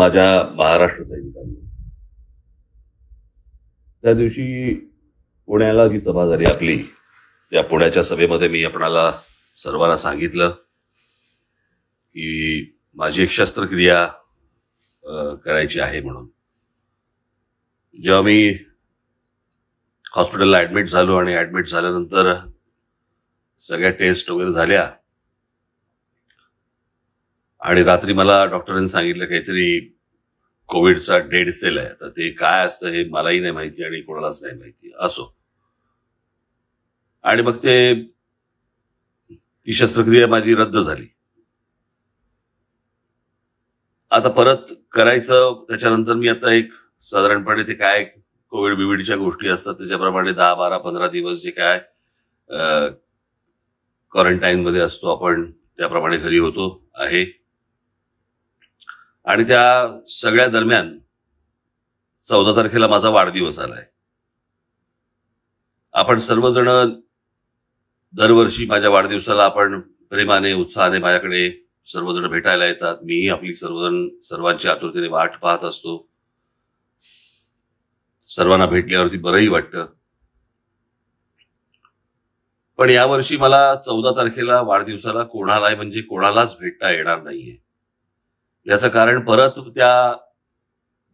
माझ्या महाराष्ट्र सैनिकांनी त्या दिवशी पुण्याला जी सभा झाली आपली त्या पुण्याच्या सभेमध्ये मी आपणाला सर्वांना सांगितलं की माझी एक शस्त्रक्रिया करायची आहे म्हणून जेव्हा मी हॉस्पिटलला ॲडमिट झालो आणि ॲडमिट झाल्यानंतर सगळ्या टेस्ट वगैरे झाल्या आणि रात्री मला डॉक्टरांनी सांगितलं काहीतरी कोविडचा डेड सेल आहे तर ते काय असतं हे मलाही नाही माहिती आणि कोणालाच नाही माहिती असो आणि मग ते ती शस्त्रक्रिया माझी रद्द झाली आता परत करायचं त्याच्यानंतर मी आता एक साधारणपणे ते काय कोविड बिविडच्या गोष्टी असतात त्याच्याप्रमाणे दहा बारा पंधरा दिवस जे काय क्वारंटाईनमध्ये असतो आपण त्याप्रमाणे घरी होतो आहे आणि त्या सगळ्या दरम्यान चौदा तारखेला माझा वाढदिवस आलाय आपण सर्वजण दरवर्षी माझ्या वाढदिवसाला आपण प्रेमाने उत्साहाने माझ्याकडे सर्वजण भेटायला येतात मीही आपली सर्वजण सर्वांची आतुरतेने वाट पाहत असतो सर्वांना भेटल्यावरती बरंही वाटतं पण यावर्षी मला चौदा तारखेला वाढदिवसाला कोणालाही म्हणजे कोणालाच भेटता येणार नाहीये याचं कारण परत त्या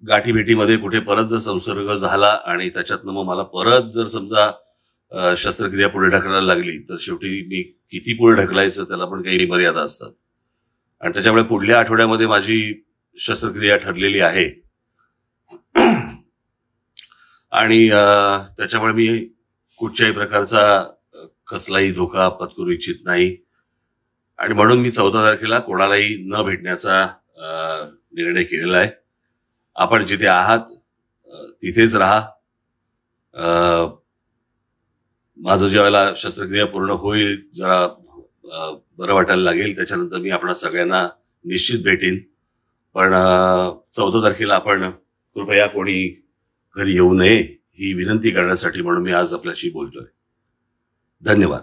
गाठीभेटीमध्ये कुठे परत जर संसर्ग झाला आणि त्याच्यातनं मग मला परत जर समजा शस्त्रक्रिया पुढे ढकलायला लागली तर शेवटी मी किती पुढे ढकलायचं त्याला पण काही मर्यादा असतात आणि त्याच्यामुळे पुढल्या आठवड्यामध्ये माझी शस्त्रक्रिया ठरलेली आहे आणि त्याच्यामुळे मी कुठच्याही प्रकारचा कसलाही धोका पत्करू इच्छित नाही आणि म्हणून मी चौदा तारखेला कोणालाही न भेटण्याचा निर्णय केलेला आहे आपण जिथे आहात तिथेच राहा माझं वेळेला शस्त्रक्रिया पूर्ण होईल जरा बरं वाटायला लागेल त्याच्यानंतर मी आपण सगळ्यांना निश्चित भेटीन पण चौदा तारखेला आपण कृपया कोणी घरी येऊ नये ही विनंती करण्यासाठी म्हणून मी आज आपल्याशी बोलतोय धन्यवाद